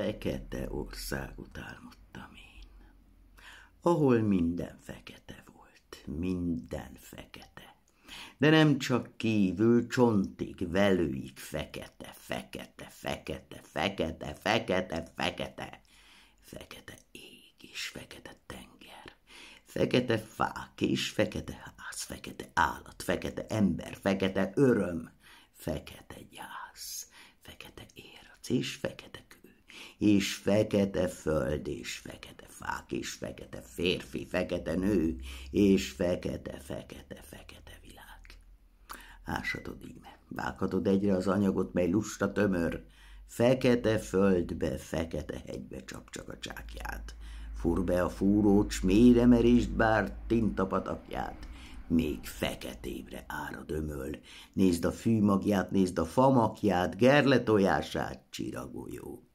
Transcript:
fekete országot álmodtam én, ahol minden fekete volt, minden fekete. De nem csak kívül, csontig, velőig fekete, fekete, fekete, fekete, fekete, fekete, fekete ég és fekete tenger, fekete fák és fekete ház, fekete állat, fekete ember, fekete öröm, fekete gyász, fekete érc és fekete és fekete föld, és fekete fák, és fekete férfi, fekete nő, és fekete, fekete, fekete világ. Ásatod íme, vághatod egyre az anyagot, mely lusta tömör, fekete földbe, fekete hegybe csap csak a csákját. Fur be a fúrócs, mélyre merést bár tintapatakját, még feketébre ára dömöl. Nézd a fűmagját, nézd a famakját, gerletojását, csiragolyót.